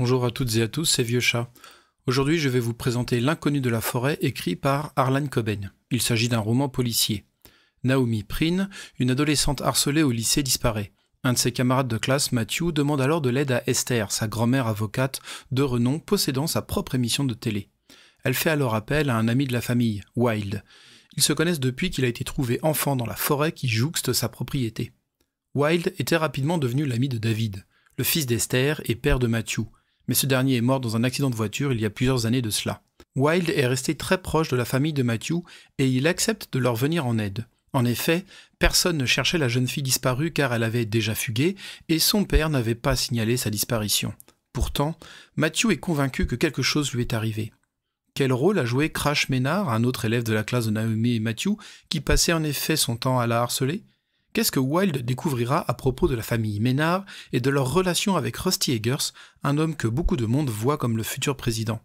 Bonjour à toutes et à tous, c'est Vieux Chat. Aujourd'hui, je vais vous présenter L'inconnu de la forêt, écrit par Arlan Coben. Il s'agit d'un roman policier. Naomi Prine, une adolescente harcelée au lycée, disparaît. Un de ses camarades de classe, Matthew, demande alors de l'aide à Esther, sa grand-mère avocate de renom possédant sa propre émission de télé. Elle fait alors appel à un ami de la famille, Wild. Ils se connaissent depuis qu'il a été trouvé enfant dans la forêt qui jouxte sa propriété. Wild était rapidement devenu l'ami de David, le fils d'Esther et père de Matthew mais ce dernier est mort dans un accident de voiture il y a plusieurs années de cela. Wilde est resté très proche de la famille de Matthew et il accepte de leur venir en aide. En effet, personne ne cherchait la jeune fille disparue car elle avait déjà fugué et son père n'avait pas signalé sa disparition. Pourtant, Matthew est convaincu que quelque chose lui est arrivé. Quel rôle a joué Crash Ménard, un autre élève de la classe de Naomi et Matthew, qui passait en effet son temps à la harceler Qu'est-ce que Wilde découvrira à propos de la famille Ménard et de leur relation avec Rusty Eggers, un homme que beaucoup de monde voit comme le futur président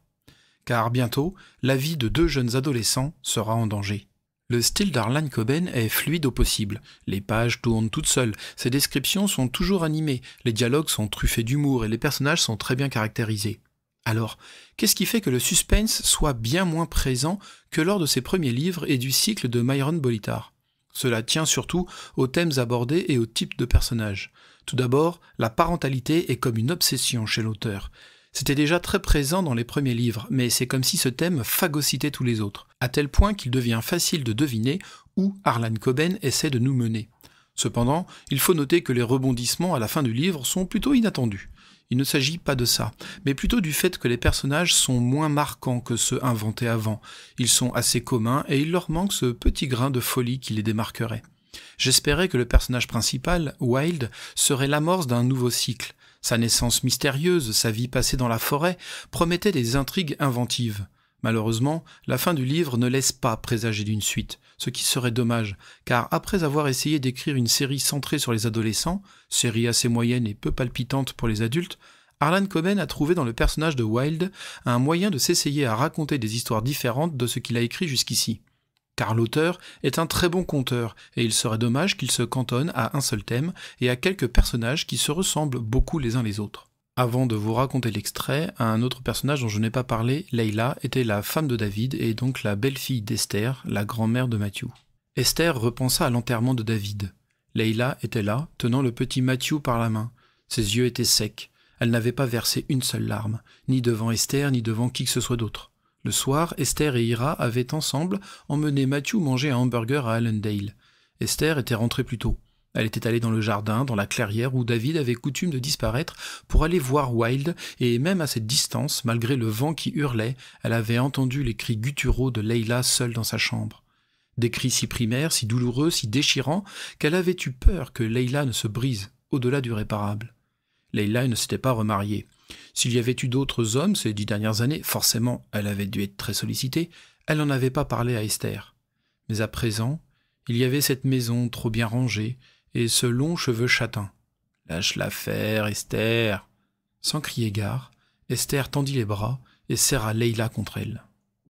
Car bientôt, la vie de deux jeunes adolescents sera en danger. Le style d'Arlan Coben est fluide au possible. Les pages tournent toutes seules, ses descriptions sont toujours animées, les dialogues sont truffés d'humour et les personnages sont très bien caractérisés. Alors, qu'est-ce qui fait que le suspense soit bien moins présent que lors de ses premiers livres et du cycle de Myron Bolitar cela tient surtout aux thèmes abordés et aux types de personnages. Tout d'abord, la parentalité est comme une obsession chez l'auteur. C'était déjà très présent dans les premiers livres, mais c'est comme si ce thème phagocytait tous les autres, à tel point qu'il devient facile de deviner où Arlan Coben essaie de nous mener. Cependant, il faut noter que les rebondissements à la fin du livre sont plutôt inattendus. Il ne s'agit pas de ça, mais plutôt du fait que les personnages sont moins marquants que ceux inventés avant. Ils sont assez communs et il leur manque ce petit grain de folie qui les démarquerait. J'espérais que le personnage principal, Wilde, serait l'amorce d'un nouveau cycle. Sa naissance mystérieuse, sa vie passée dans la forêt, promettaient des intrigues inventives. Malheureusement, la fin du livre ne laisse pas présager d'une suite, ce qui serait dommage, car après avoir essayé d'écrire une série centrée sur les adolescents, série assez moyenne et peu palpitante pour les adultes, Arlan Coben a trouvé dans le personnage de Wilde un moyen de s'essayer à raconter des histoires différentes de ce qu'il a écrit jusqu'ici. Car l'auteur est un très bon conteur, et il serait dommage qu'il se cantonne à un seul thème et à quelques personnages qui se ressemblent beaucoup les uns les autres. Avant de vous raconter l'extrait, un autre personnage dont je n'ai pas parlé, Leila, était la femme de David et donc la belle-fille d'Esther, la grand-mère de Matthew. Esther repensa à l'enterrement de David. Leila était là, tenant le petit Matthew par la main. Ses yeux étaient secs. Elle n'avait pas versé une seule larme, ni devant Esther, ni devant qui que ce soit d'autre. Le soir, Esther et Ira avaient ensemble emmené Matthew manger un hamburger à Allendale. Esther était rentrée plus tôt. Elle était allée dans le jardin, dans la clairière où David avait coutume de disparaître, pour aller voir Wilde, et même à cette distance, malgré le vent qui hurlait, elle avait entendu les cris gutturaux de Leila seule dans sa chambre. Des cris si primaires, si douloureux, si déchirants, qu'elle avait eu peur que Leila ne se brise, au-delà du réparable. Leila ne s'était pas remariée. S'il y avait eu d'autres hommes ces dix dernières années, forcément, elle avait dû être très sollicitée, elle n'en avait pas parlé à Esther. Mais à présent, il y avait cette maison trop bien rangée, et ce long cheveu châtain. Lâche l'affaire, Esther. Sans crier gare, Esther tendit les bras et serra Leila contre elle.